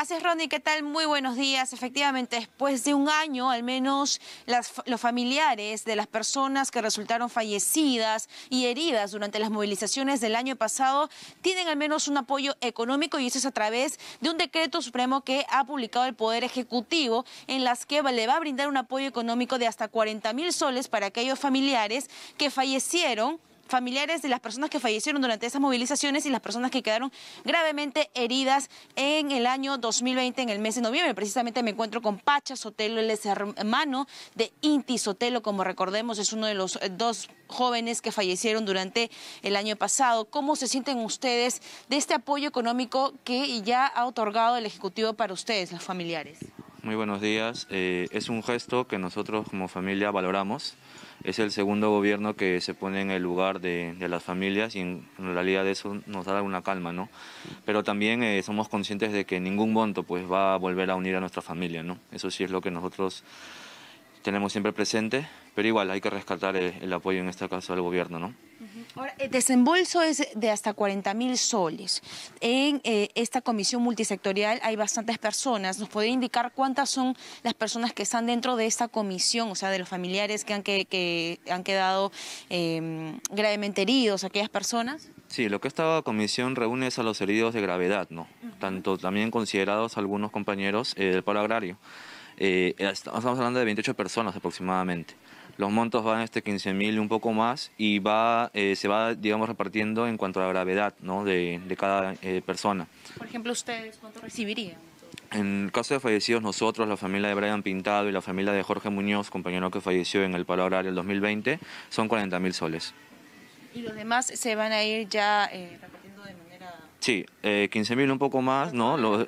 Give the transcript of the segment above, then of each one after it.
Así es, Ronnie, ¿qué tal? Muy buenos días. Efectivamente, después de un año, al menos las, los familiares de las personas que resultaron fallecidas y heridas durante las movilizaciones del año pasado tienen al menos un apoyo económico y eso es a través de un decreto supremo que ha publicado el Poder Ejecutivo en las que le va a brindar un apoyo económico de hasta 40 mil soles para aquellos familiares que fallecieron familiares de las personas que fallecieron durante esas movilizaciones y las personas que quedaron gravemente heridas en el año 2020, en el mes de noviembre. Precisamente me encuentro con Pacha Sotelo, el hermano de Inti Sotelo, como recordemos, es uno de los eh, dos jóvenes que fallecieron durante el año pasado. ¿Cómo se sienten ustedes de este apoyo económico que ya ha otorgado el Ejecutivo para ustedes, los familiares? muy buenos días. Eh, es un gesto que nosotros como familia valoramos. Es el segundo gobierno que se pone en el lugar de, las familias y en, realidad eso nos da alguna calma, ¿no? Pero también eh, somos conscientes de que ningún monto pues, va a volver a unir a nuestra familia, ¿no? Eso sí es lo que nosotros tenemos siempre presente, pero igual hay que rescatar eh, el, apoyo en este caso del gobierno, ¿no? el desembolso es de hasta 40.000 mil soles. En eh, esta comisión multisectorial hay bastantes personas. ¿Nos podría indicar cuántas son las personas que están dentro de esta comisión? O sea, de los familiares que han, han quedado em, gravemente heridos, aquellas personas. Sí, lo que esta comisión reúne es a los heridos de gravedad, ¿no? Tanto también considerados algunos compañeros eh, del paro agrario. Eh, estamos hablando de 28 personas aproximadamente los montos van este 15.000 un poco más y va, eh, se va, digamos, repartiendo en cuanto a la gravedad ¿no? de, cada eh, persona. Por ejemplo, ¿ustedes cuánto recibirían? En el caso de fallecidos, nosotros, la familia de Brian Pintado y la familia de Jorge Muñoz, compañero que falleció en el paro horario del 2020, son 40.000 soles. ¿Y los demás se van a ir ya eh, repartiendo de manera...? Sí, 15.000 un poco más, ¿no? Los,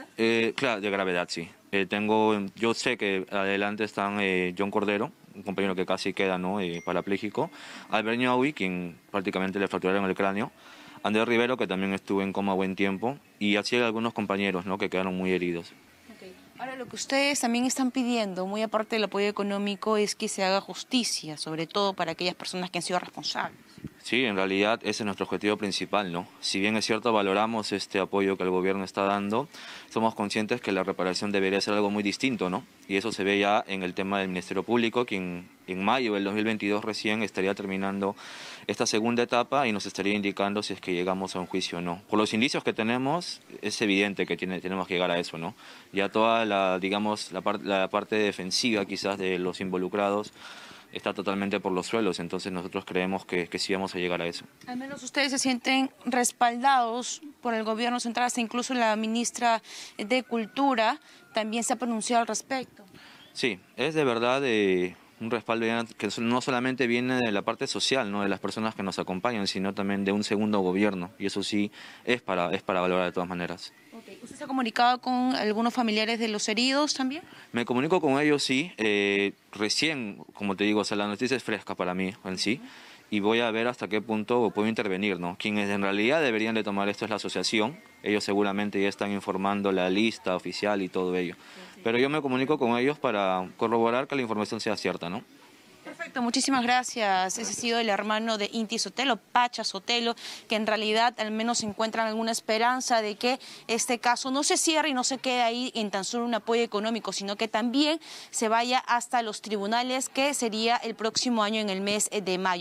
claro, de gravedad, sí. Eh, tengo, yo sé que adelante están eh, John Cordero, un compañero que casi queda ¿no? Eh, parapléjico, Albert quien prácticamente le fracturaron el cráneo, Andrés Rivero, que también estuvo en coma buen tiempo, y así hay algunos compañeros ¿no? que quedaron muy heridos. Ahora, lo que ustedes también están pidiendo, muy aparte del apoyo económico, es que se haga justicia, sobre todo para aquellas personas que han sido responsables. Sí, en realidad ese es nuestro objetivo principal, ¿no? Si bien es cierto, valoramos este apoyo que el gobierno está dando, somos conscientes que la reparación debería ser algo muy distinto, ¿no? Y eso se ve ya en el tema del Ministerio Público, quien en mayo del 2022 recién estaría terminando esta segunda etapa y nos estaría indicando si es que llegamos a un juicio o no. Por los indicios que tenemos, es evidente que tiene, tenemos que llegar a eso, ¿no? Ya toda la, digamos, la parte defensiva quizás de los involucrados está totalmente por los suelos. Entonces nosotros creemos que, que sí vamos a llegar a eso. Al menos ustedes se sienten respaldados por el gobierno central, hasta incluso la ministra de Cultura también se ha pronunciado al respecto. Sí, es de verdad eh, un respaldo que no solamente viene de la parte social, ¿no? de las personas que nos acompañan, sino también de un segundo gobierno. Y eso sí es para, es para valorar de todas maneras. Eh, ¿Usted se ha comunicado con algunos familiares de los heridos también? Me comunico con ellos, sí. Eh, recién, como te digo, la noticia es fresca para mí en sí. Y voy a ver hasta qué punto puedo intervenir, ¿no? Quienes en realidad deberían de tomar esto es la asociación. Ellos seguramente ya están informando la lista oficial y todo ello. Pero yo me comunico con ellos para corroborar que la información sea cierta, ¿no? Perfecto, muchísimas gracias. Ese ha sido el hermano de Inti Sotelo, Pacha Sotelo, que en realidad al menos encuentran alguna esperanza de que este caso no se cierre y no se quede ahí en tan solo un apoyo económico, sino que también se vaya hasta los tribunales, que sería el próximo año en el mes de mayo.